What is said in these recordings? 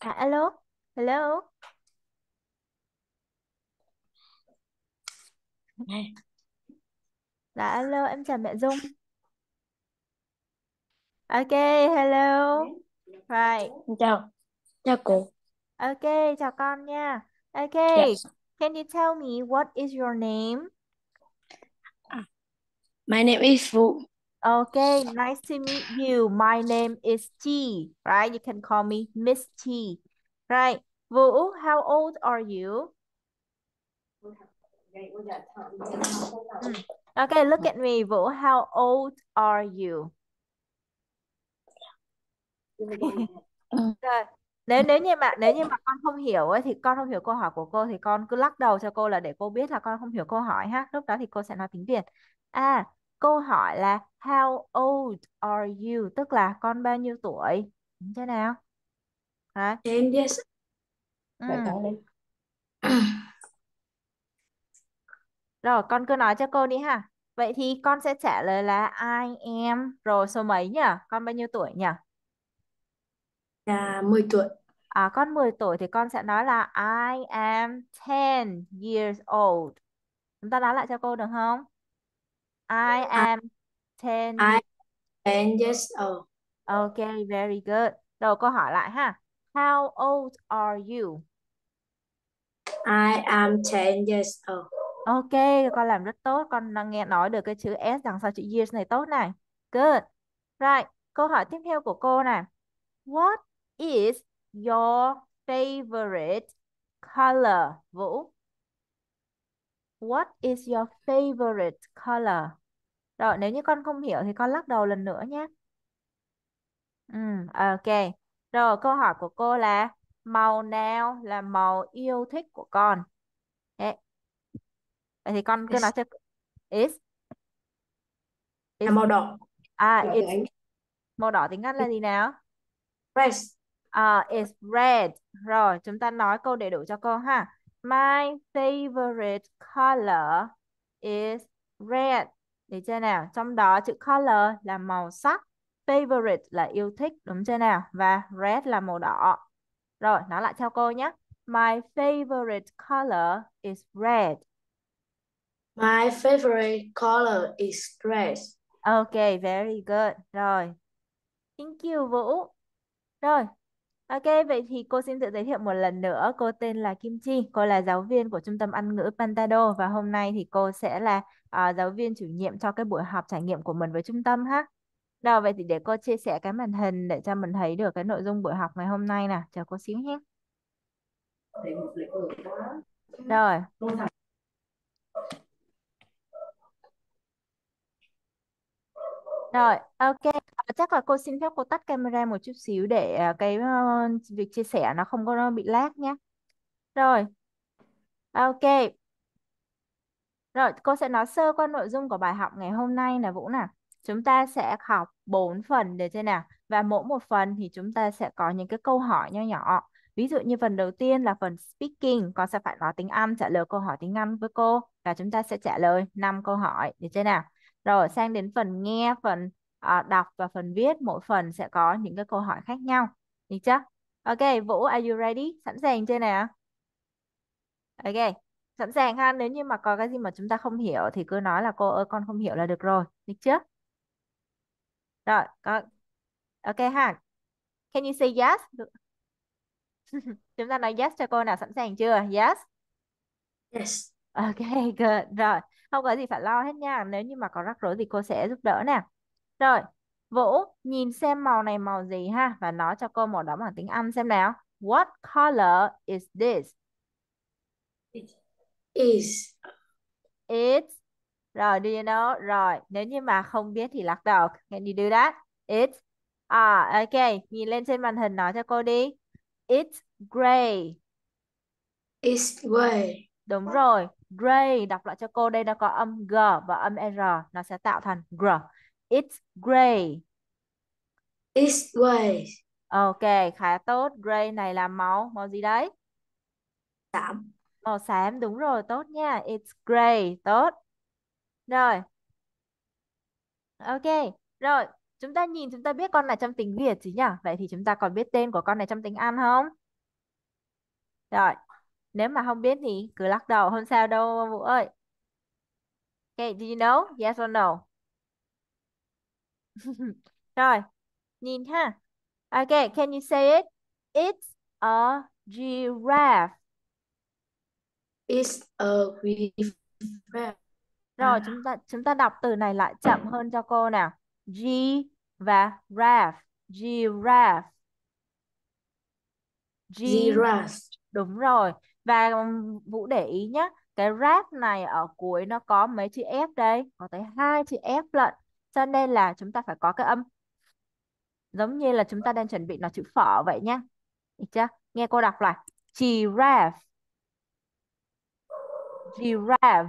À, alo, hello. Dạ alo, em chào mẹ Dung. Ok, hello. Right. Chào, chào cô. Ok, chào con nha. Ok, Yes. Dạ. can you tell me what is your name? À, my name is Vũ. Okay, nice to meet you. My name is T, right? You can call me Miss T, right? Vũ, how old are you? Hmm. Okay, look at me. Vũ, how old are you? Nếu nếu như mà nếu như mà con không hiểu ấy, thì con không hiểu câu hỏi của cô thì con cứ lắc đầu cho cô là để cô biết là con không hiểu câu hỏi ha. Lúc đó thì cô sẽ nói tiếng Việt. À, Câu hỏi là how old are you? Tức là con bao nhiêu tuổi? Đúng thế nào? Hả? Em yes. Ừ. Rồi con cứ nói cho cô đi ha. Vậy thì con sẽ trả lời là I am rồi số mấy nhỉ? Con bao nhiêu tuổi nhỉ? Là 10 tuổi. À, con 10 tuổi thì con sẽ nói là I am 10 years old. Chúng ta nói lại cho cô được không? I am 10. I years old. Okay, very good. Đầu câu hỏi lại ha. How old are you? I am 10 years old. Okay, con làm rất tốt. Con nghe nói được cái chữ S đằng sau chữ years này tốt này. Good. Right, câu hỏi tiếp theo của cô nè. What is your favorite color, Vũ? What is your favorite color? Rồi, nếu như con không hiểu thì con lắc đầu lần nữa nhé. Ừ, ok. Rồi, câu hỏi của cô là màu nào là màu yêu thích của con? Đấy. Vậy thì con cứ nói cho is is màu đỏ. À, đỏ it's màu đỏ tiếng Anh là gì nào? Red. À, is red. Rồi, chúng ta nói câu đầy đủ cho cô ha. My favorite color is red. Được chưa nào? Trong đó chữ color là màu sắc. Favorite là yêu thích. Đúng chưa nào? Và red là màu đỏ. Rồi, nó lại theo cô nhé. My favorite color is red. My favorite color is red. Okay, very good. Rồi. Thank you Vũ. Rồi, Ok, vậy thì cô xin tự giới thiệu một lần nữa. Cô tên là Kim Chi, cô là giáo viên của Trung tâm Anh ngữ Pantado và hôm nay thì cô sẽ là à, giáo viên chủ nhiệm cho cái buổi họp trải nghiệm của mình với trung tâm ha. Rồi, vậy thì để cô chia sẻ cái màn hình để cho mình thấy được cái nội dung buổi học ngày hôm nay nè. Chờ cô xíu nhé. Rồi. Rồi, ok. Ờ, chắc là cô xin phép cô tắt camera một chút xíu để ờ, cái ờ, việc chia sẻ nó không có bị lag nhé. Rồi, ok. Rồi, cô sẽ nói sơ qua nội dung của bài học ngày hôm nay là Vũ nè. Chúng ta sẽ học 4 phần để trên nào. Và mỗi một phần thì chúng ta sẽ có những cái câu hỏi nho nhỏ. Ví dụ như phần đầu tiên là phần speaking, con sẽ phải nói tiếng Anh, trả lời câu hỏi tiếng Anh với cô. Và chúng ta sẽ trả lời 5 câu hỏi để trên nào. Rồi sang đến phần nghe, phần à, đọc và phần viết. Mỗi phần sẽ có những cái câu hỏi khác nhau. Được chưa? Ok, Vũ, are you ready? Sẵn sàng chưa nào? Ok, sẵn sàng ha. Nếu như mà có cái gì mà chúng ta không hiểu thì cứ nói là cô ơi con không hiểu là được rồi. Được chưa? Rồi, có... ok ha. Can you say yes? chúng ta nói yes cho cô nào sẵn sàng chưa? Yes. Yes. Ok, good. Rồi không có gì phải lo hết nha nếu như mà có rắc rối thì cô sẽ giúp đỡ nè rồi Vũ nhìn xem màu này màu gì ha và nói cho cô màu đó bằng tiếng Anh xem nào What color is this is it rồi do you know rồi nếu như mà không biết thì lắc đầu can you do that it à ok nhìn lên trên màn hình nói cho cô đi it's gray it's gray đúng rồi gray đọc lại cho cô đây nó có âm g và âm r nó sẽ tạo thành gr it's gray it's gray ok khá tốt gray này là màu màu gì đấy xám màu xám đúng rồi tốt nha it's gray tốt rồi ok rồi chúng ta nhìn chúng ta biết con này trong tiếng Việt chứ nhỉ vậy thì chúng ta còn biết tên của con này trong tiếng Anh không rồi nếu mà không biết thì cứ lắc đầu không sao đâu Vũ ơi. Okay, do you know? Yes or no? Rồi, nhìn ha. Okay, can you say it? It's a giraffe. It's a giraffe. Rồi, à. chúng ta chúng ta đọc từ này lại chậm hơn cho cô nào. G và raf. Giraffe. Giraffe. Giraffe. Đúng rồi và Vũ để ý nhé cái rap này ở cuối nó có mấy chữ F đây có tới hai chữ F lận cho nên là chúng ta phải có cái âm giống như là chúng ta đang chuẩn bị nói chữ phở vậy nhé được chưa nghe cô đọc lại giraffe giraffe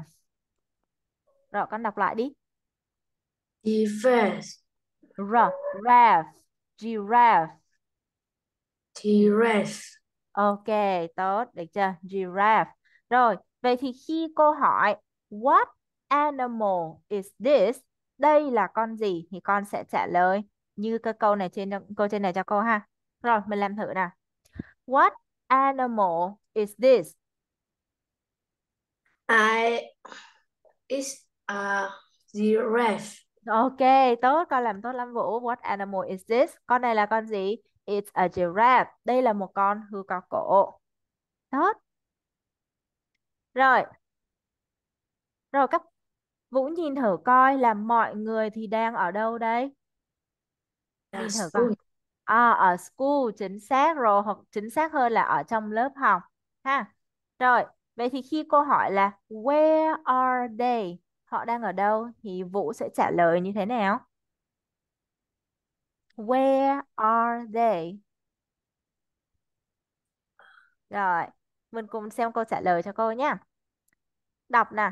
rồi con đọc lại đi giraffe giraffe giraffe giraffe Ok, tốt, được chưa? Giraffe. Rồi, vậy thì khi cô hỏi What animal is this? Đây là con gì? Thì con sẽ trả lời như cái câu này trên cô trên này cho cô ha. Rồi, mình làm thử nào. What animal is this? I is a giraffe. Ok, tốt, con làm tốt lắm Vũ. What animal is this? Con này là con gì? It's a giraffe. Đây là một con hươu cao cổ. Tốt. Rồi. Rồi các Vũ nhìn thử coi là mọi người thì đang ở đâu đây? Nhìn thử coi. À, ở school chính xác rồi hoặc chính xác hơn là ở trong lớp học ha. Rồi, vậy thì khi cô hỏi là where are they? Họ đang ở đâu thì Vũ sẽ trả lời như thế nào? Where are they? Rồi, mình cùng xem câu trả lời cho cô nhé. Đọc nè.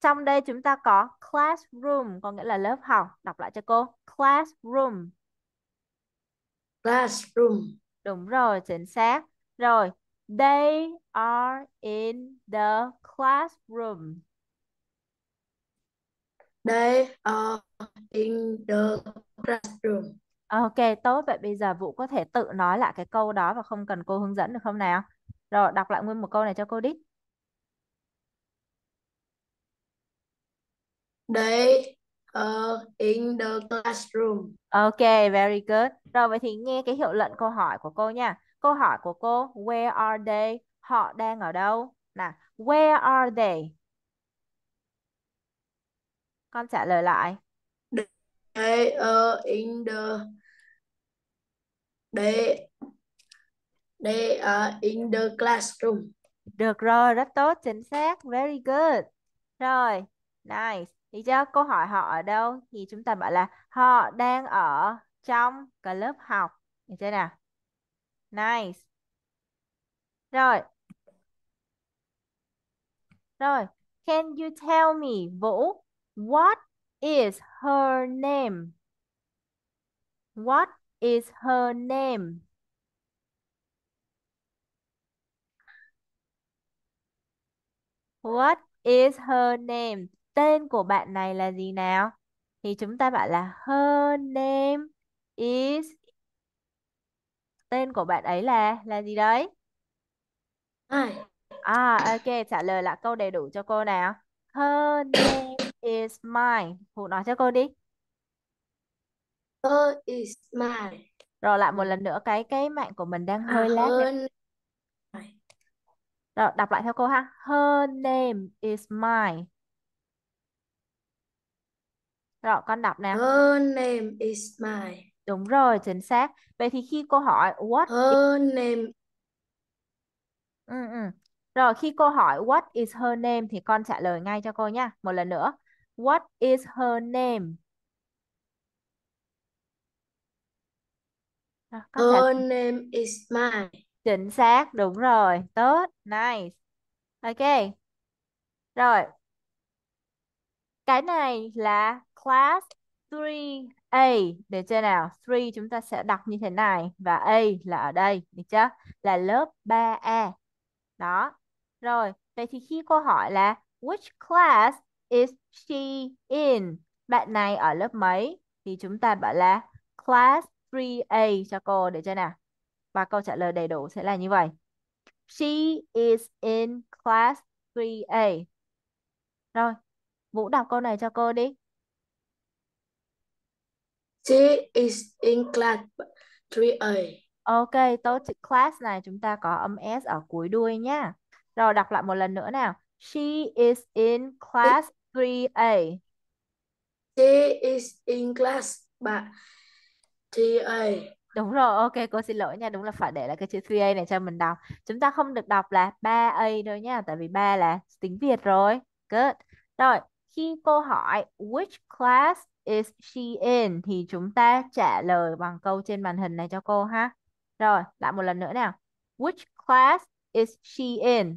Trong đây chúng ta có classroom, có nghĩa là lớp học. Đọc lại cho cô. Classroom. Classroom. Đúng rồi, chính xác. Rồi, they are in the classroom. They are in the classroom. trường ok tốt vậy bây giờ Vũ có thể tự nói lại cái câu đó và không cần cô hướng dẫn được không nào rồi đọc lại nguyên một câu này cho cô đít They are in the classroom. Ok, very good. Rồi vậy thì nghe cái hiệu lệnh câu hỏi của cô nha. Câu hỏi của cô, where are they? Họ đang ở đâu? Nào, where are they? Con trả lời lại they are in the they they are in the classroom được rồi rất tốt chính xác very good rồi nice thì cho câu hỏi họ ở đâu thì chúng ta bảo là họ đang ở trong cái lớp học được chưa nào nice rồi rồi can you tell me Vũ what is her name? What is her name? What is her name? Tên của bạn này là gì nào? Thì chúng ta bảo là her name is tên của bạn ấy là là gì đấy? Ai. À ok, trả lời là câu đầy đủ cho cô nào. Her name is mine. Phụ nói cho cô đi. Her is mine. Rồi lại một lần nữa cái cái mạng của mình đang à, hơi à, lát. Her... Rồi đọc lại theo cô ha. Her name is mine. Rồi con đọc nào. Her name is mine. Đúng rồi, chính xác. Vậy thì khi cô hỏi what her is... name Ừ ừ. Rồi khi cô hỏi what is her name thì con trả lời ngay cho cô nha. Một lần nữa. What is her name? À, her bạn... name is Mai. Chính xác, đúng rồi. Tốt, nice. Ok. Rồi. Cái này là class 3A. Để chơi nào? 3 chúng ta sẽ đọc như thế này. Và A là ở đây, được chưa? Là lớp 3A. Đó. Rồi, vậy thì khi cô hỏi là Which class is she in? Bạn này ở lớp mấy? Thì chúng ta bảo là class 3A cho cô để cho nào. Và câu trả lời đầy đủ sẽ là như vậy. She is in class 3A. Rồi, Vũ đọc câu này cho cô đi. She is in class 3A. Ok, tốt chữ class này chúng ta có âm S ở cuối đuôi nhá. Rồi đọc lại một lần nữa nào. She is in class 3A. She is in class 3. 3A. Đúng rồi, ok, cô xin lỗi nha, đúng là phải để lại cái chữ 3A này cho mình đọc. Chúng ta không được đọc là 3A đâu nha, tại vì 3 là tiếng Việt rồi. Good. Rồi, khi cô hỏi which class is she in thì chúng ta trả lời bằng câu trên màn hình này cho cô ha. Rồi, lại một lần nữa nào. Which class is she in?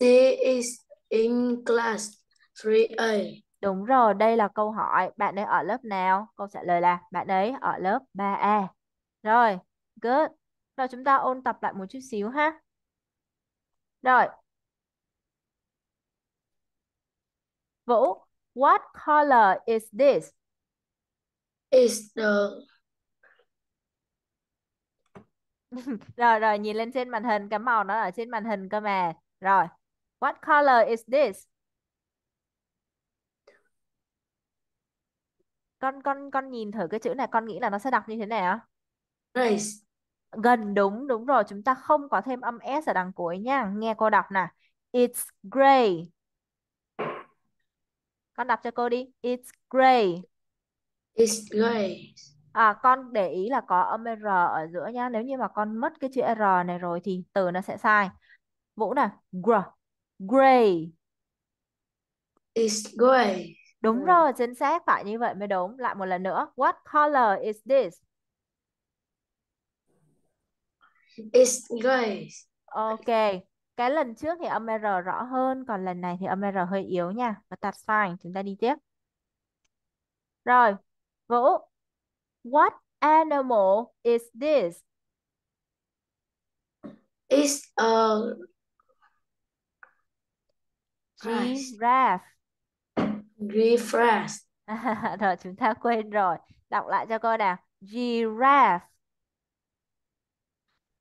She is in class 3A. Đúng rồi, đây là câu hỏi bạn ấy ở lớp nào? Câu trả lời là bạn ấy ở lớp 3A. Rồi, good. Rồi chúng ta ôn tập lại một chút xíu ha. Rồi. Vũ, what color is this? Is the Rồi rồi nhìn lên trên màn hình cái màu nó ở trên màn hình cơ mà. Rồi. What color is this? con con con nhìn thử cái chữ này con nghĩ là nó sẽ đọc như thế này à? Grace Gần đúng, đúng rồi, chúng ta không có thêm âm s ở đằng cuối nha. Nghe cô đọc nè. It's gray. Con đọc cho cô đi. It's gray. It's gray. À, con để ý là có âm R ở giữa nha. Nếu như mà con mất cái chữ R này rồi thì từ nó sẽ sai. Vũ nè, gr, gray. It's gray. Đúng ừ. rồi, chính xác, phải như vậy mới đúng. Lại một lần nữa. What color is this? It's gray. Ok. Cái lần trước thì âm R rõ hơn, còn lần này thì âm R hơi yếu nha. và tạt fine, chúng ta đi tiếp. Rồi, Vũ. What animal is this? It's a Giraffe. Giraffe. À, rồi chúng ta quên rồi. Đọc lại cho cô nào. Giraffe.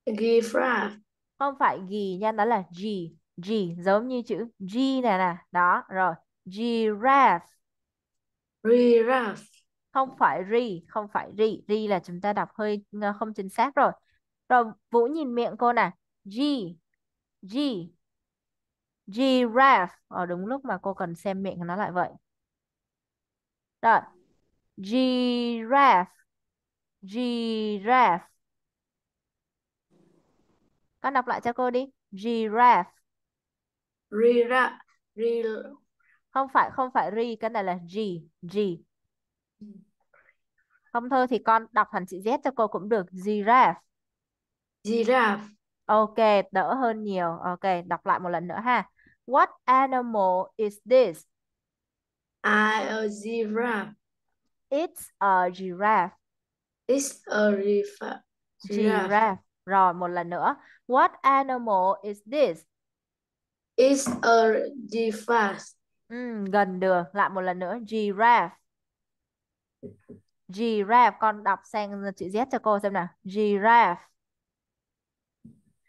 Giraffe. Không phải gì nha, đó là G. G giống như chữ G này nè. Đó, rồi. Giraffe. Giraffe. Không phải ri, không phải ri. Ri là chúng ta đọc hơi ờ, không chính xác rồi. Rồi Vũ nhìn miệng cô nè. G. G. Giraffe. Ở ờ, đúng lúc mà cô cần xem miệng nó lại vậy. Rồi. Giraffe. Giraffe. Con đọc lại cho cô đi. Giraffe. Rira. Ril. Không phải không phải ri, cái này là g, g. Không thôi thì con đọc thành chữ Z cho cô cũng được. Giraffe. Giraffe. Ok, đỡ hơn nhiều. Ok, đọc lại một lần nữa ha. What animal is this? I a giraffe. It's a giraffe. It's a giraffe. Giraffe. Rồi một lần nữa. What animal is this? It's a giraffe. Ừ, gần được. Lại một lần nữa. Giraffe. Giraffe. Con đọc sang chữ Z cho cô xem nào. Giraffe.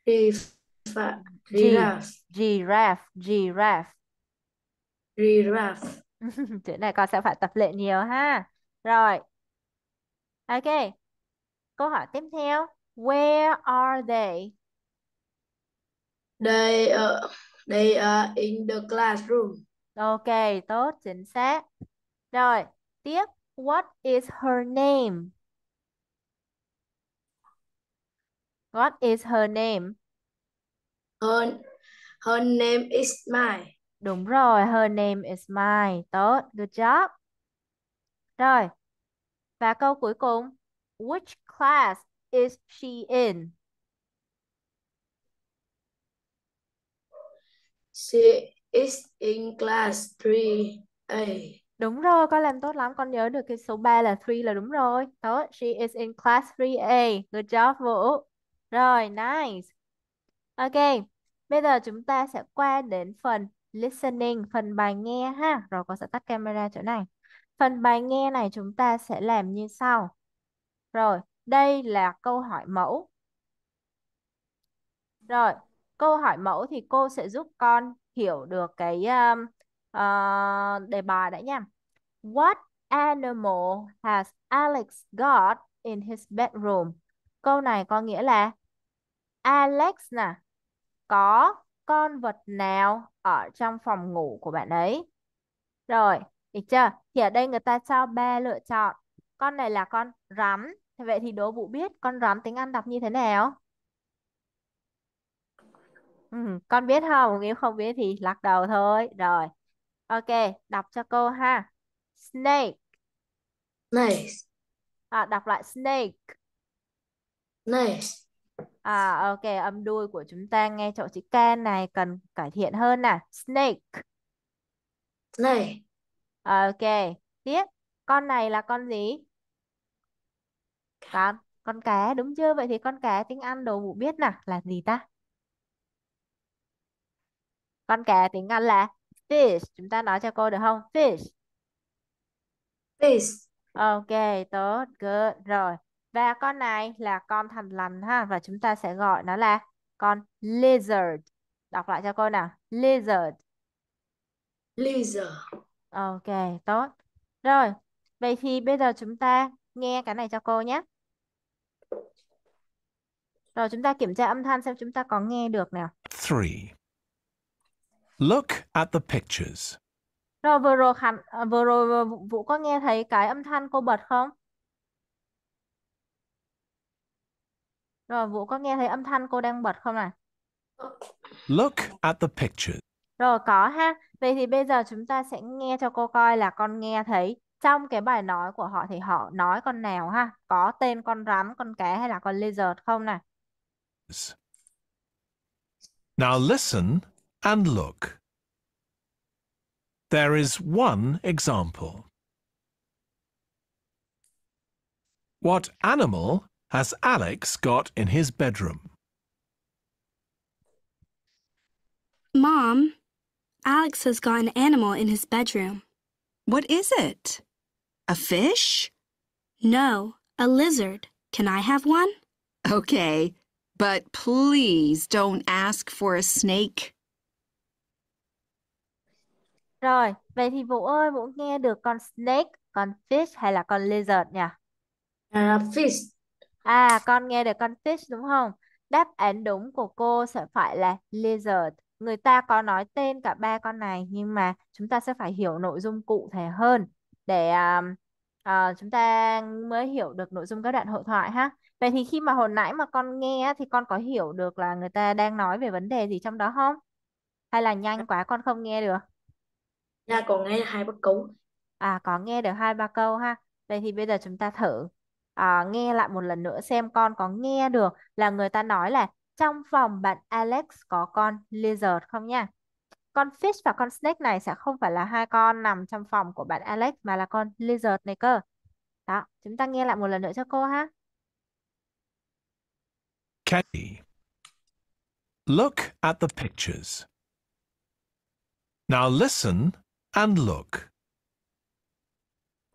Giraffe. Giraffe. Giraffe. Giraffe. Giraffe. Chữ này con sẽ phải tập luyện nhiều ha. Rồi. Ok. Câu hỏi tiếp theo. Where are they? They are, they are in the classroom. Ok, tốt, chính xác. Rồi, tiếp. What is her name? What is her name? Her, her name is Mai. Đúng rồi, her name is Mai Tốt, good job. Rồi, và câu cuối cùng. Which class is she in? She is in class 3A. Đúng rồi, con làm tốt lắm. Con nhớ được cái số 3 là 3 là đúng rồi. Tốt, she is in class 3A. Good job, Vũ. Rồi, nice. Ok, bây giờ chúng ta sẽ qua đến phần listening, phần bài nghe ha. Rồi con sẽ tắt camera chỗ này. Phần bài nghe này chúng ta sẽ làm như sau. Rồi, đây là câu hỏi mẫu. Rồi, câu hỏi mẫu thì cô sẽ giúp con hiểu được cái um, uh, đề bài đã nha. What animal has Alex got in his bedroom? Câu này có nghĩa là Alex nè có con vật nào ở trong phòng ngủ của bạn ấy. Rồi, được chưa? Thì ở đây người ta cho ba lựa chọn. Con này là con rắn. Vậy thì Đỗ vụ biết con rắn tiếng Anh đọc như thế nào? Ừ, con biết không? Nếu không biết thì lắc đầu thôi. Rồi. Ok, đọc cho cô ha. Snake. nice À, đọc lại snake. nice À ok, âm đuôi của chúng ta nghe chỗ chữ K này cần cải thiện hơn nè. Snake. này Ok, tiếp. Con này là con gì? Con con cá đúng chưa? Vậy thì con cá tiếng Anh đồ vụ biết nè là gì ta? Con cá tiếng Anh là fish. Chúng ta nói cho cô được không? Fish. Fish. Ok, tốt, good rồi. Và con này là con thằn lằn ha và chúng ta sẽ gọi nó là con lizard. Đọc lại cho cô nào. Lizard. Lizard. Ok, tốt. Rồi, vậy thì bây giờ chúng ta nghe cái này cho cô nhé. Rồi chúng ta kiểm tra âm thanh xem chúng ta có nghe được nào. Three. Look at the pictures. Rồi vừa rồi à, vừa rồi Vũ có nghe thấy cái âm thanh cô bật không? Rồi Vũ có nghe thấy âm thanh cô đang bật không này? Look at the picture. Rồi có ha. Vậy thì bây giờ chúng ta sẽ nghe cho cô coi là con nghe thấy trong cái bài nói của họ thì họ nói con nào ha? Có tên con rắn, con cá hay là con lizard không này? Now listen and look. There is one example. What animal has Alex got in his bedroom? Mom, Alex has got an animal in his bedroom. What is it? A fish? No, a lizard. Can I have one? Okay, but please don't ask for a snake. Rồi, vậy thì Vũ ơi, Vũ nghe được con snake, con fish hay là con lizard nhỉ? Uh, fish. À, con nghe được con fish đúng không? Đáp án đúng của cô sẽ phải là lizard. Người ta có nói tên cả ba con này nhưng mà chúng ta sẽ phải hiểu nội dung cụ thể hơn để um, uh, chúng ta mới hiểu được nội dung các đoạn hội thoại ha. Vậy thì khi mà hồi nãy mà con nghe thì con có hiểu được là người ta đang nói về vấn đề gì trong đó không? Hay là nhanh quá con không nghe được? Dạ, còn nghe hai ba câu. À, có nghe được hai ba câu ha. Vậy thì bây giờ chúng ta thử à, nghe lại một lần nữa xem con có nghe được là người ta nói là trong phòng bạn Alex có con lizard không nha. Con fish và con snake này sẽ không phải là hai con nằm trong phòng của bạn Alex mà là con lizard này cơ. Đó, chúng ta nghe lại một lần nữa cho cô ha. Katie, look at the pictures. Now listen and look.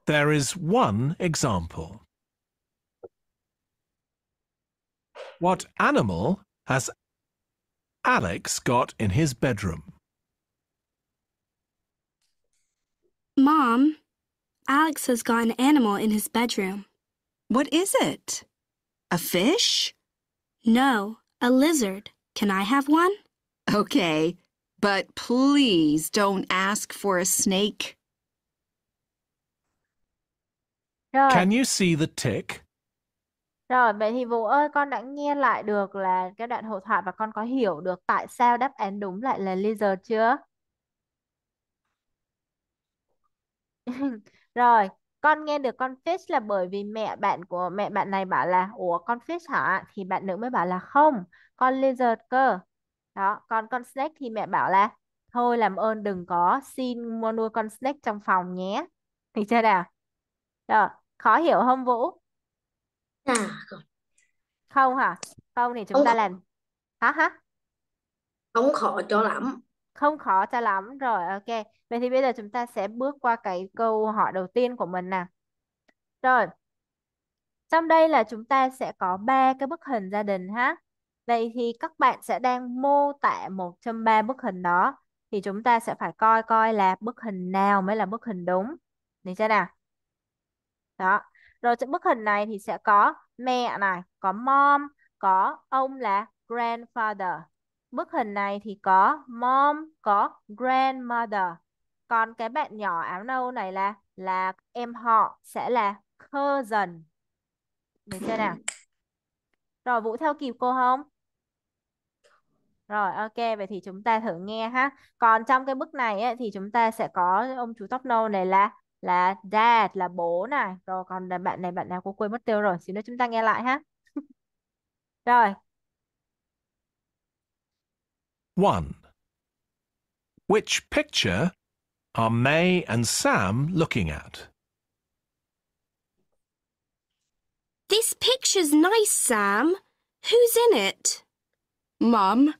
There is one example. What animal has Alex got in his bedroom? Mom, Alex has got an animal in his bedroom. What is it? A fish? No, a lizard. Can I have one? Okay, but please don't ask for a snake. Can you see the tick? Rồi, vậy thì Vũ ơi, con đã nghe lại được là cái đoạn hội thoại và con có hiểu được tại sao đáp án đúng lại là laser chưa? Rồi, con nghe được con fish là bởi vì mẹ bạn của mẹ bạn này bảo là ủa con fish hả? Thì bạn nữ mới bảo là không, con laser cơ. Đó, còn con snake thì mẹ bảo là thôi làm ơn đừng có xin mua nuôi con snake trong phòng nhé. Thì chưa nào? Rồi, khó hiểu không Vũ? à không không hả không thì chúng không ta khó. làm hả hả không khó cho lắm không khó cho lắm rồi ok vậy thì bây giờ chúng ta sẽ bước qua cái câu hỏi đầu tiên của mình nè rồi trong đây là chúng ta sẽ có ba cái bức hình gia đình ha vậy thì các bạn sẽ đang mô tả một trong ba bức hình đó thì chúng ta sẽ phải coi coi là bức hình nào mới là bức hình đúng được chưa nào đó rồi trong bức hình này thì sẽ có mẹ này, có mom, có ông là grandfather. Bức hình này thì có mom, có grandmother. Còn cái bạn nhỏ áo nâu này là là em họ sẽ là cousin. Được chưa nào? Rồi Vũ theo kịp cô không? Rồi ok vậy thì chúng ta thử nghe ha. Còn trong cái bức này ấy, thì chúng ta sẽ có ông chú tóc nâu này là là dad là bố này rồi còn là bạn này bạn nào cô quên mất tiêu rồi xíu nữa chúng ta nghe lại ha rồi one which picture are May and Sam looking at This picture's nice, Sam. Who's in it? Mum,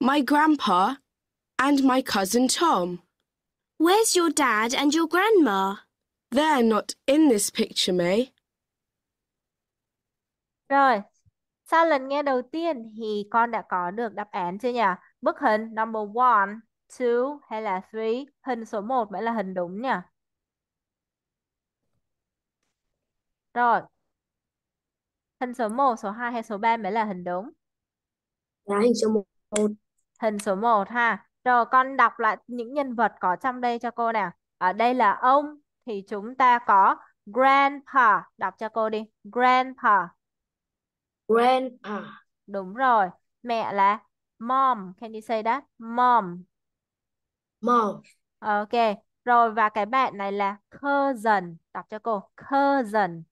my grandpa, and my cousin Tom. Where's your dad and your grandma? They're not in this picture, May. Rồi, sau lần nghe đầu tiên thì con đã có được đáp án chưa nhỉ? Bức hình number one, two hay là three? Hình số một mới là hình đúng nhỉ? Rồi. Hình số một, số hai hay số ba mới là hình đúng? Dạ, hình số một Hình số 1 ha. Rồi con đọc lại những nhân vật có trong đây cho cô nè Ở đây là ông thì chúng ta có grandpa. Đọc cho cô đi. Grandpa. Grandpa. Đúng rồi. Mẹ là mom. Can you say that? Mom. Mom. Ok. Rồi và cái bạn này là cousin. Đọc cho cô. Cousin.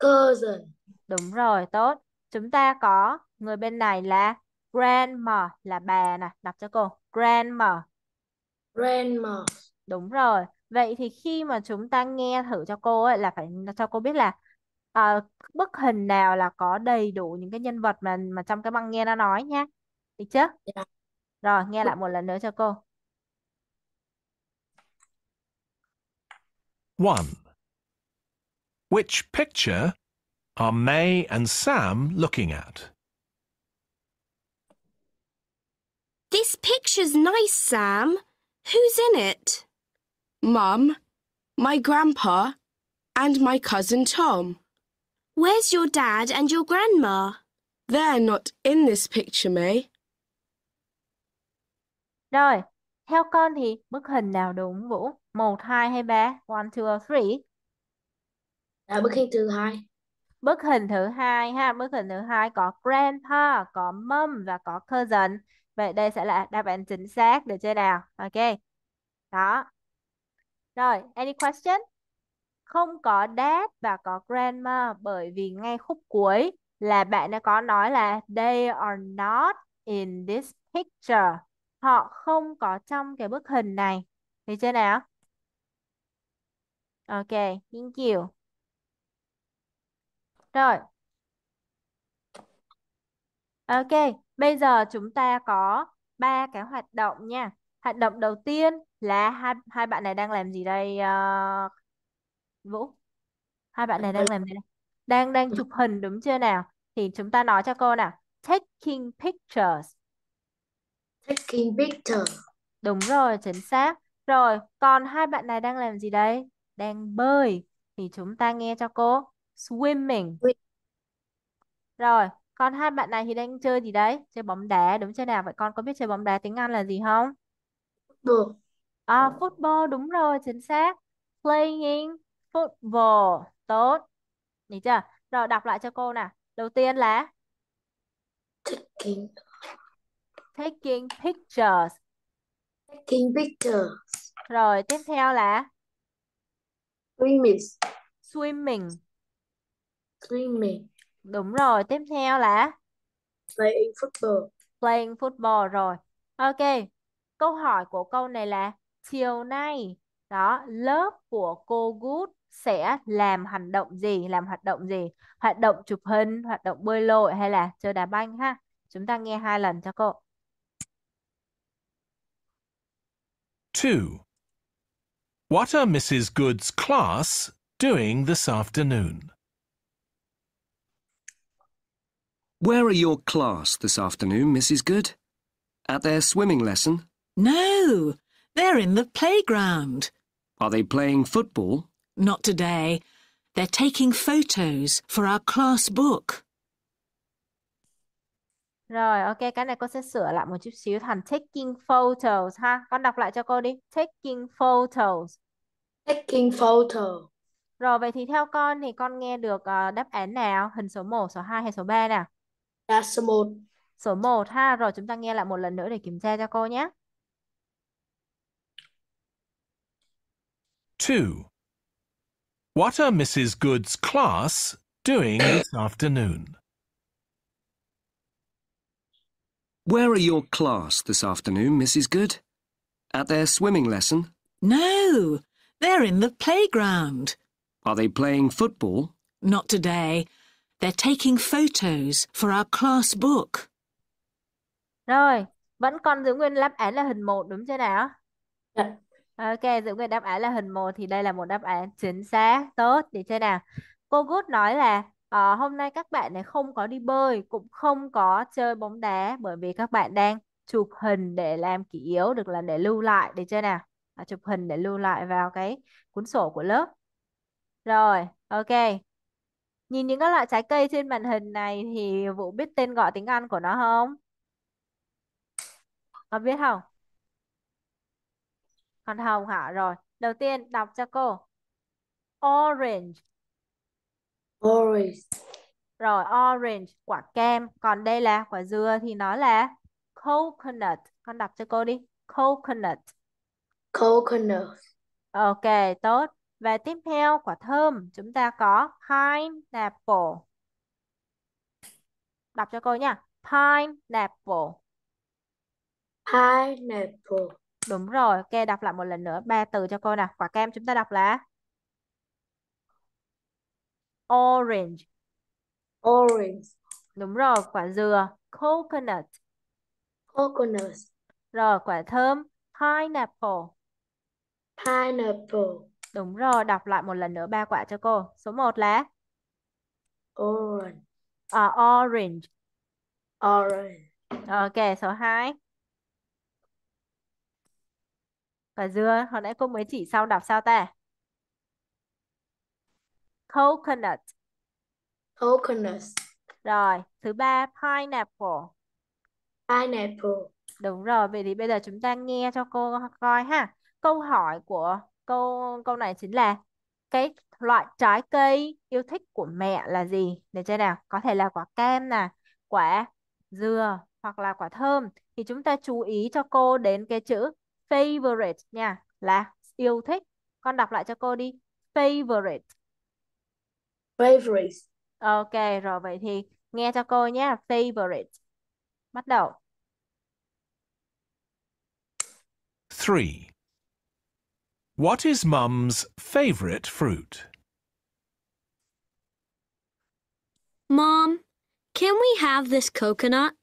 Cousin. Đúng rồi. Tốt. Chúng ta có người bên này là grandma là bà nè. Đọc cho cô grandma grandma đúng rồi vậy thì khi mà chúng ta nghe thử cho cô ấy là phải cho cô biết là à, bức hình nào là có đầy đủ những cái nhân vật mà mà trong cái băng nghe nó nói nhé được chưa yeah. Dạ. rồi nghe lại một lần nữa cho cô One. Which picture are May and Sam looking at? This picture's nice, Sam. Who's in it? Mum, my grandpa, and my cousin Tom. Where's your dad and your grandma? They're not in this picture, May. Rồi, theo con thì bức hình nào đúng Vũ? Một, hai hay ba? One, two, or three? Là bức hình thứ hai. Bức hình thứ hai ha, bức hình thứ hai có grandpa, có mom và có cousin. Vậy đây sẽ là đáp án chính xác được chưa nào? Ok. Đó. Rồi, any question? Không có dad và có grandma bởi vì ngay khúc cuối là bạn đã có nói là they are not in this picture. Họ không có trong cái bức hình này. Được chưa nào? Ok, thank you. Rồi, Ok, bây giờ chúng ta có ba cái hoạt động nha. Hoạt động đầu tiên là hai hai bạn này đang làm gì đây uh, Vũ? Hai bạn này đang làm gì đây? Đang đang chụp hình đúng chưa nào? Thì chúng ta nói cho cô nào. Taking pictures. Taking picture. Đúng rồi, chính xác. Rồi, còn hai bạn này đang làm gì đây? Đang bơi. Thì chúng ta nghe cho cô. Swimming. Rồi, còn hai bạn này thì đang chơi gì đấy chơi bóng đá đúng chưa nào vậy con có biết chơi bóng đá tiếng Anh là gì không được à, football đúng rồi chính xác playing football tốt nhỉ chưa rồi đọc lại cho cô nè đầu tiên là taking taking pictures taking pictures rồi tiếp theo là swimming swimming swimming Đúng rồi, tiếp theo là playing football. Playing football rồi. Ok. Câu hỏi của câu này là chiều nay đó lớp của cô Good sẽ làm hành động gì? Làm hoạt động gì? Hoạt động chụp hình, hoạt động bơi lội hay là chơi đá banh ha? Chúng ta nghe hai lần cho cô. Two. What are Mrs. Good's class doing this afternoon? Where are your class this afternoon, Mrs. Good? At their swimming lesson? No, they're in the playground. Are they playing football? Not today. They're taking photos for our class book. Rồi, ok, cái này cô sẽ sửa lại một chút xíu thành taking photos ha. Con đọc lại cho cô đi. Taking photos. Taking photo. Rồi, vậy thì theo con thì con nghe được uh, đáp án nào? Hình số 1, số 2 hay số 3 nào? Là số 1. Số 1 ha. Rồi chúng ta nghe lại một lần nữa để kiểm tra cho cô nhé. Two. What are Mrs. Good's class doing this afternoon? Where are your class this afternoon, Mrs. Good? At their swimming lesson? No, they're in the playground. Are they playing football? Not today. They're taking photos for our class book. Rồi, vẫn còn giữ nguyên đáp án là hình 1 đúng chưa nào? Yeah. Dạ. Ok, giữ nguyên đáp án là hình 1 thì đây là một đáp án chính xác. Tốt, để chưa nào? Cô Good nói là uh, hôm nay các bạn này không có đi bơi, cũng không có chơi bóng đá bởi vì các bạn đang chụp hình để làm kỷ yếu được là để lưu lại để chưa nào? À, chụp hình để lưu lại vào cái cuốn sổ của lớp. Rồi, ok. Nhìn những các loại trái cây trên màn hình này thì Vũ biết tên gọi tiếng Anh của nó không? Có biết không? Còn hồng hả? Rồi. Đầu tiên đọc cho cô. Orange. Orange. Rồi orange, quả kem. Còn đây là quả dừa thì nó là coconut. Con đọc cho cô đi. Coconut. Coconut. Ok, tốt. Và tiếp theo quả thơm chúng ta có pineapple. Đọc cho cô nha. Pineapple. Pineapple. Đúng rồi, ok đọc lại một lần nữa ba từ cho cô nào. Quả kem chúng ta đọc là orange. Orange. Đúng rồi, quả dừa coconut. Coconut. Rồi, quả thơm pineapple. Pineapple. Đúng rồi, đọc lại một lần nữa ba quả cho cô. Số 1 là orange. À, orange. Orange. Ok, số 2. Quả dưa, hồi nãy cô mới chỉ sau đọc sao ta? Coconut. Coconut. Rồi, thứ ba pineapple. Pineapple. Đúng rồi, vậy thì bây giờ chúng ta nghe cho cô coi ha. Câu hỏi của Câu câu này chính là cái loại trái cây yêu thích của mẹ là gì? Để chơi nào? Có thể là quả cam nè, quả dừa hoặc là quả thơm. Thì chúng ta chú ý cho cô đến cái chữ favorite nha, là yêu thích. Con đọc lại cho cô đi. Favorite. Favorite. Ok, rồi vậy thì nghe cho cô nhé. Favorite. Bắt đầu. Three. What is Mum's favourite fruit? Mom, can we have this coconut?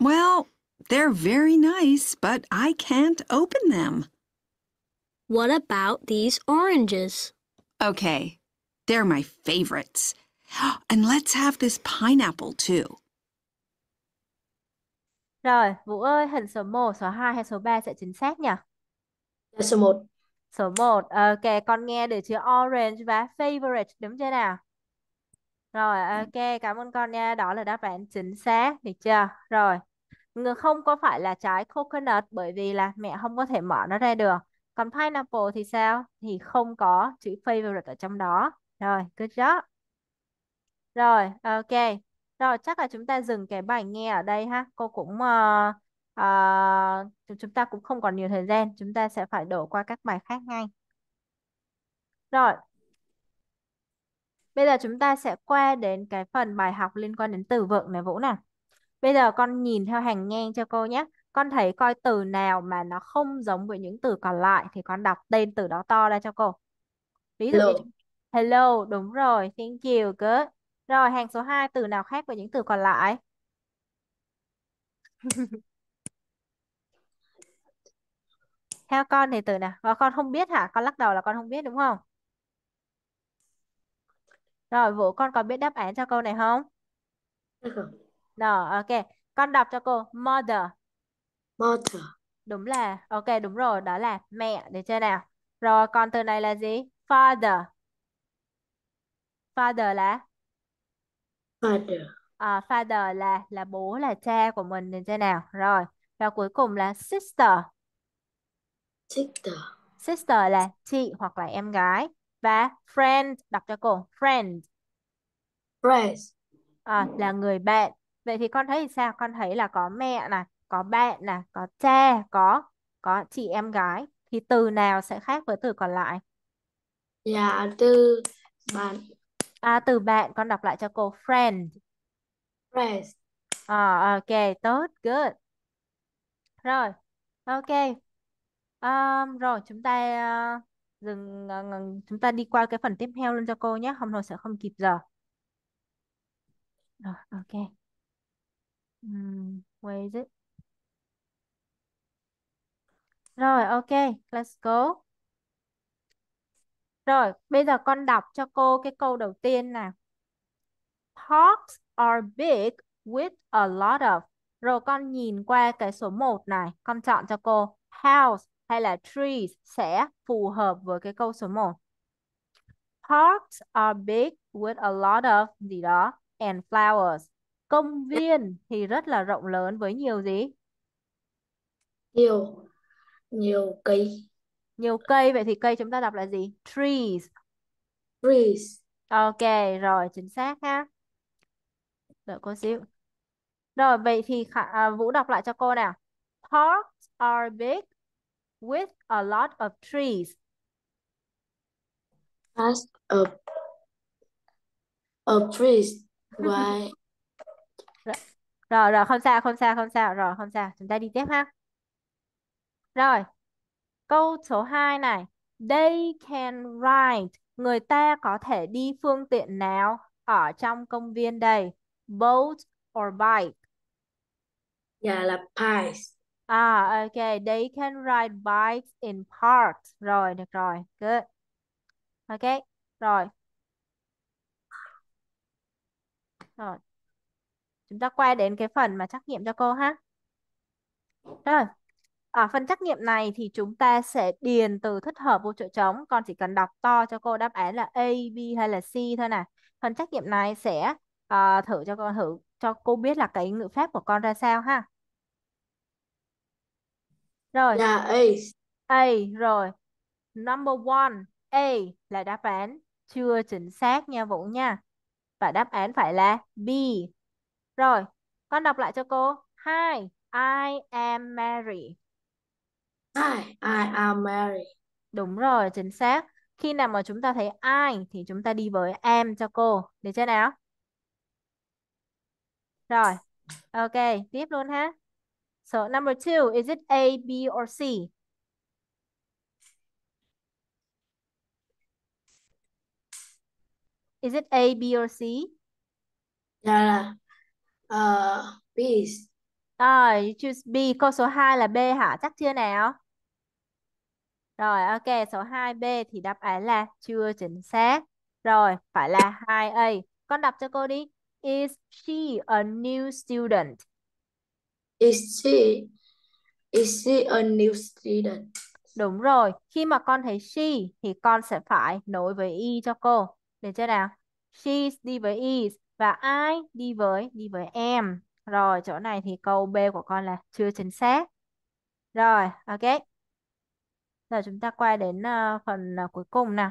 Well, they're very nice, but I can't open them. What about these oranges? Okay, they're my favorites. And let's have this pineapple, too. Rồi, Vũ ơi, hình số 1, số 2 hay số 3 sẽ chính xác nhỉ? Số 1. Số 1. Ok, ờ, con nghe được chữ orange và favorite đúng chưa nào? Rồi, ok, ờ, ừ. cảm ơn con nha. Đó là đáp án chính xác, được chưa? Rồi, Người không có phải là trái coconut bởi vì là mẹ không có thể mở nó ra được. Còn pineapple thì sao? Thì không có chữ favorite ở trong đó. Rồi, good job. Rồi, ok. Ờ, rồi chắc là chúng ta dừng cái bài nghe ở đây ha. Cô cũng uh, uh, chúng ta cũng không còn nhiều thời gian, chúng ta sẽ phải đổ qua các bài khác ngay. Rồi. Bây giờ chúng ta sẽ qua đến cái phần bài học liên quan đến từ vựng này Vũ nè. Bây giờ con nhìn theo hàng ngang cho cô nhé. Con thấy coi từ nào mà nó không giống với những từ còn lại thì con đọc tên từ đó to ra cho cô. Ví dụ hello. hello, đúng rồi, thank you, good. Rồi, hàng số 2 từ nào khác với những từ còn lại? Theo con thì từ nào? Ờ, con không biết hả? Con lắc đầu là con không biết đúng không? Rồi, Vũ con có biết đáp án cho câu này không? Rồi, ok. Con đọc cho cô. Mother. Mother. Đúng là, ok, đúng rồi. Đó là mẹ. để chơi nào? Rồi, còn từ này là gì? Father. Father là Father. À, father là là bố là cha của mình nhìn thế nào? Rồi, và cuối cùng là sister. Sister. Sister là chị hoặc là em gái và friend đọc cho cô friend. friend À, là người bạn. Vậy thì con thấy sao? Con thấy là có mẹ nè, có bạn nè, có cha, có có chị em gái thì từ nào sẽ khác với từ còn lại? Dạ từ bạn À, từ bạn con đọc lại cho cô friend. Friend. À, ờ, ok, tốt, good. Rồi. Ok. Um, rồi chúng ta uh, dừng uh, chúng ta đi qua cái phần tiếp theo luôn cho cô nhé, hôm rồi sẽ không kịp giờ. Rồi, ok. Um, where is it? Rồi, ok, let's go. Rồi, bây giờ con đọc cho cô cái câu đầu tiên nè Parks are big with a lot of. Rồi con nhìn qua cái số 1 này, con chọn cho cô house hay là trees sẽ phù hợp với cái câu số 1. Parks are big with a lot of gì đó and flowers. Công viên thì rất là rộng lớn với nhiều gì? Nhiều nhiều cây nhiều cây, vậy thì cây chúng ta đọc là gì? Trees. Trees. Ok, rồi, chính xác ha. Đợi cô xíu. Rồi, vậy thì à, Vũ đọc lại cho cô nào. Parks are big with a lot of trees. Parks of, of trees. Why? rồi, rồi, rồi, không sao, không sao, không sao. Rồi, không sao. Chúng ta đi tiếp ha. Rồi, Câu số 2 này. They can ride. Người ta có thể đi phương tiện nào ở trong công viên đây? Boat or bike? Dạ yeah, là bike. À, ok. They can ride bikes in parks. Rồi, được rồi. Good. Ok, rồi. Rồi. Chúng ta quay đến cái phần mà trắc nghiệm cho cô ha. Rồi. Ở ờ, phần trắc nghiệm này thì chúng ta sẽ điền từ thích hợp vô chỗ trống. Con chỉ cần đọc to cho cô đáp án là A, B hay là C thôi nè. Phần trắc nghiệm này sẽ à, thử cho con thử cho cô biết là cái ngữ pháp của con ra sao ha. Rồi. Dạ A. A rồi. Number one, A là đáp án chưa chính xác nha Vũ nha. Và đáp án phải là B. Rồi, con đọc lại cho cô. hai I am Mary. I, I am Mary. Đúng rồi, chính xác. Khi nào mà chúng ta thấy I thì chúng ta đi với Em cho cô. Được chưa nào? Rồi. Ok, tiếp luôn ha. So number two, is it A, B or C? Is it A, B or C? Yeah. Dạ, uh, dạ. ờ, B. Rồi, you choose B. Câu số 2 là B hả? Chắc chưa nào? Rồi, ok, số 2B thì đáp án là chưa chính xác. Rồi, phải là 2A. Con đọc cho cô đi. Is she a new student? Is she Is she a new student? Đúng rồi, khi mà con thấy she thì con sẽ phải nối với y cho cô. Được chưa nào? she đi với is và I đi với đi với em. Rồi, chỗ này thì câu B của con là chưa chính xác. Rồi, ok. Giờ chúng ta quay đến uh, phần uh, cuối cùng nào.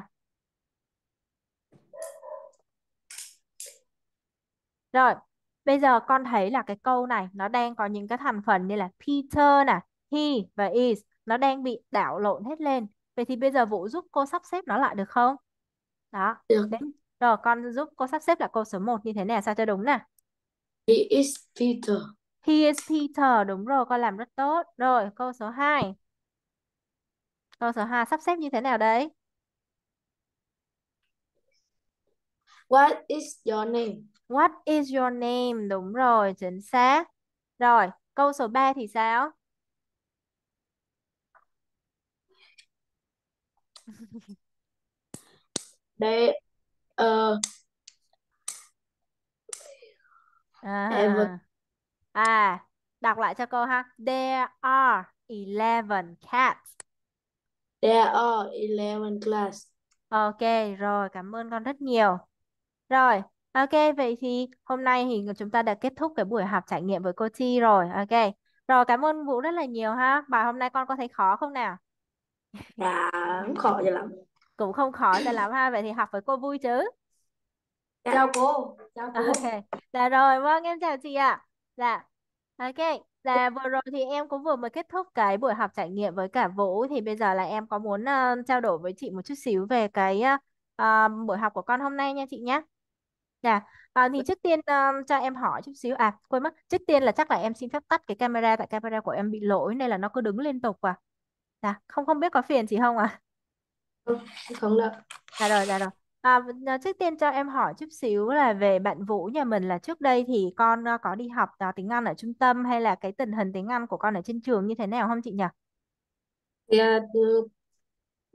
Rồi, bây giờ con thấy là cái câu này nó đang có những cái thành phần như là Peter nè, he và is nó đang bị đảo lộn hết lên. Vậy thì bây giờ Vũ giúp cô sắp xếp nó lại được không? Đó. Được. Đấy. Rồi con giúp cô sắp xếp là câu số 1 như thế này sao cho đúng nè. He is Peter. He is Peter, đúng rồi, con làm rất tốt. Rồi, câu số 2 câu số 2 sắp xếp như thế nào đây What is your name? What is your name? Đúng rồi, chính xác. Rồi, câu số 3 thì sao? They uh à. à, đọc lại cho cô ha. There are 11 cats. There are 11 class. Ok, rồi, cảm ơn con rất nhiều. Rồi, ok, vậy thì hôm nay thì chúng ta đã kết thúc cái buổi học trải nghiệm với cô Chi rồi. Ok, rồi cảm ơn Vũ rất là nhiều ha. Bài hôm nay con có thấy khó không nào? Dạ, không khó cho lắm. Cũng không khó cho lắm ha, vậy thì học với cô vui chứ. Chào cô. Chào cô. Ok, dạ rồi, vâng, em chào chị ạ. À. Dạ. Ok, là vừa rồi thì em cũng vừa mới kết thúc cái buổi học trải nghiệm với cả Vũ thì bây giờ là em có muốn ờ, trao đổi với chị một chút xíu về cái ờ, ờ, buổi học của con hôm nay nha chị nhé. Dạ, à, thì trước tiên ờ, cho em hỏi chút xíu à quên mất, trước tiên là chắc là em xin phép tắt cái camera tại camera của em bị lỗi nên là nó cứ đứng liên tục à. Dạ, không không biết có phiền chị không à không được Dạ rồi, dạ rồi. À, à, trước tiên cho em hỏi chút xíu là về bạn Vũ nhà mình là trước đây thì con à, có đi học à, tiếng Anh ở trung tâm hay là cái tình hình tiếng Anh của con ở trên trường như thế nào không chị nhỉ? Thì, à, ừ,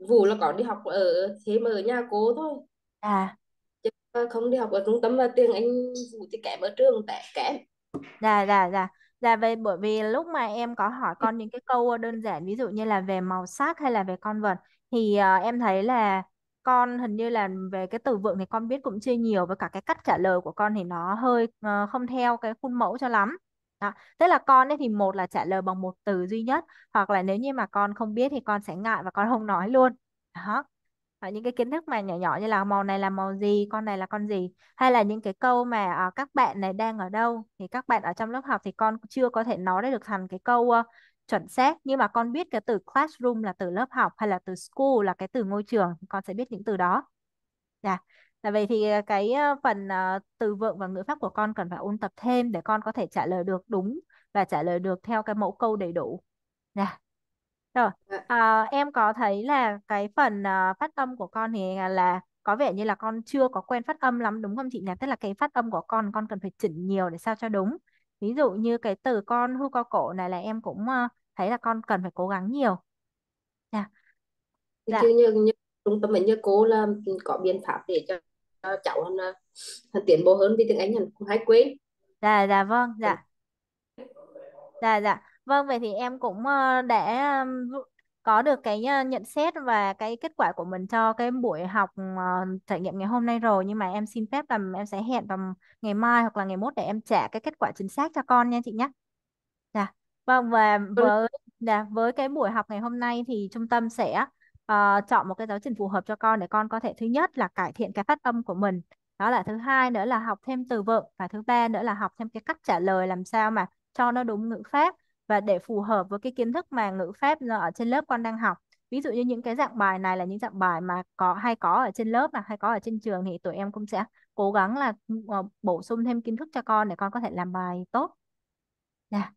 Vũ là có đi học ở thêm ở nhà cô thôi À, chứ không đi học ở trung tâm mà tiếng Anh Vũ thì kém ở trường tệ kém dạ dạ dạ. Dạ về bởi vì lúc mà em có hỏi con những cái câu đơn giản ví dụ như là về màu sắc hay là về con vật thì à, em thấy là con hình như là về cái từ vựng thì con biết cũng chưa nhiều với cả cái cách trả lời của con thì nó hơi uh, không theo cái khuôn mẫu cho lắm đó. Tức là con ấy thì một là trả lời bằng một từ duy nhất hoặc là nếu như mà con không biết thì con sẽ ngại và con không nói luôn. Đó. Và những cái kiến thức mà nhỏ nhỏ như là màu này là màu gì, con này là con gì hay là những cái câu mà à, các bạn này đang ở đâu thì các bạn ở trong lớp học thì con chưa có thể nói được thành cái câu chuẩn xác nhưng mà con biết cái từ classroom là từ lớp học hay là từ school là cái từ ngôi trường con sẽ biết những từ đó Dạ. Là vậy thì ờ, cái ờ, phần ờ, từ vựng và ngữ pháp của con cần phải ôn tập thêm để con có thể trả lời được đúng và trả lời được theo cái mẫu câu đầy đủ. Dạ. Rồi, à, em có thấy là cái phần phát âm của con thì à, là có vẻ như là con chưa có quen phát âm lắm đúng không chị nhỉ? Tức là cái phát âm của con con cần phải chỉnh nhiều để sao cho đúng. Ví dụ như cái từ con hươu cao cổ này là em cũng uh, thấy là con cần phải cố gắng nhiều dạ dạ Chứ như, như trung tâm bệnh như cô là có biện pháp để cho, cho cháu hơn, à, hơn tiến bộ hơn vì tiếng Anh cũng hay quên dạ dạ vâng dạ dạ dạ vâng vậy thì em cũng ờ, để có được cái ờ, nhận xét và cái kết quả của mình cho cái buổi học ờ, trải nghiệm ngày hôm nay rồi nhưng mà em xin phép là em sẽ hẹn vào ngày mai hoặc là ngày mốt để em trả cái kết quả chính xác cho con nha chị nhé Vâng và ừ. với dạ, với cái buổi học ngày hôm nay thì trung tâm sẽ ờ, chọn một cái giáo trình phù hợp cho con để con có thể thứ nhất là cải thiện cái phát âm của mình. Đó là thứ hai nữa là học thêm từ vựng và thứ ba nữa là học thêm cái cách trả lời làm sao mà cho nó đúng ngữ pháp và để phù hợp với cái kiến thức mà ngữ pháp ở trên lớp con đang học. Ví dụ như những cái dạng bài này là những dạng bài mà có hay có ở trên lớp mà hay có ở trên trường thì tụi em cũng sẽ cố gắng là ờ, bổ sung thêm kiến thức cho con để con có thể làm bài tốt. Dạ.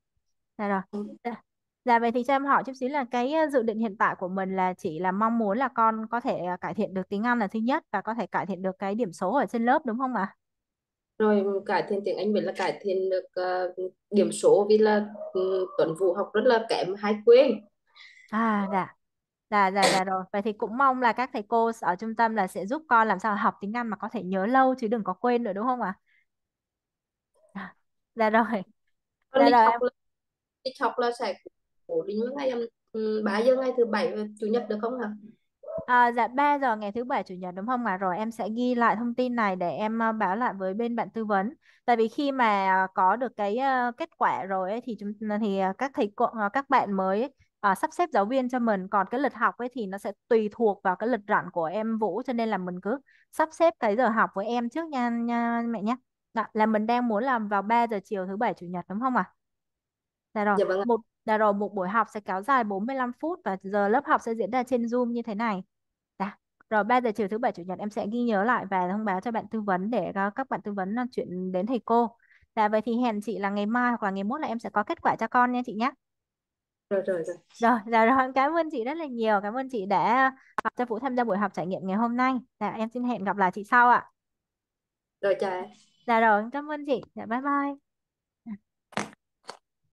Dạ rồi. Dạ. Dạ vậy thì cho em hỏi chút xíu là cái ờ, dự định hiện tại của mình là chỉ là mong muốn là con có thể ờ, cải thiện được tiếng Anh là thứ nhất và có thể cải thiện được cái điểm số ở trên lớp đúng không ạ? rồi ừ, cải thiện tiếng Anh mình là cải thiện được ờ, điểm số vì là ừ, Tuấn Vũ học rất là kém hay quên À dạ. Dạ dạ dạ rồi. Vậy thì cũng mong là các thầy cô ở trung tâm là sẽ giúp con làm sao học tiếng Anh mà có thể nhớ lâu chứ đừng có quên nữa đúng không ạ? À? Dạ rồi. con Dạ mình rồi học em lịch học là sẽ cố định ngày um, ừ, 3 giờ ngày thứ bảy chủ nhật được không hả? À, dạ 3 giờ ngày thứ bảy chủ nhật đúng không ạ? À? Rồi em sẽ ghi lại thông tin này để em uh, báo lại với bên bạn tư vấn. Tại vì khi mà uh, có được cái uh, kết quả rồi ấy, thì chúng thì uh, các thầy cô uh, các bạn mới ấy, sắp xếp giáo viên cho mình còn cái lịch học ấy thì nó sẽ tùy thuộc vào cái lịch rảnh của em Vũ cho nên là mình cứ sắp xếp cái giờ học với em trước nha, nha mẹ nhé. Đó, là mình đang muốn làm vào 3 giờ chiều thứ bảy chủ nhật đúng không ạ? À? Dạ rồi, Dạ vâng ạ. một dạ rồi một buổi học sẽ kéo dài 45 phút và giờ lớp học sẽ diễn ra trên Zoom như thế này. Dạ. Rồi 3 giờ chiều thứ bảy chủ nhật em sẽ ghi nhớ lại và thông báo cho bạn tư vấn để ờ, các bạn tư vấn ờ, chuyển đến thầy cô. Dạ vậy thì hẹn chị là ngày mai hoặc là ngày mốt là em sẽ có kết quả cho con nha chị nhé. Rồi rồi rồi. Rồi, dạ rồi, cảm ơn chị rất là nhiều. Cảm ơn chị đã học cho Vũ tham gia buổi học trải nghiệm ngày hôm nay. Dạ em xin hẹn gặp lại chị sau ạ. Rồi chào. em. Dạ rồi, cảm ơn chị. Dạ bye bye.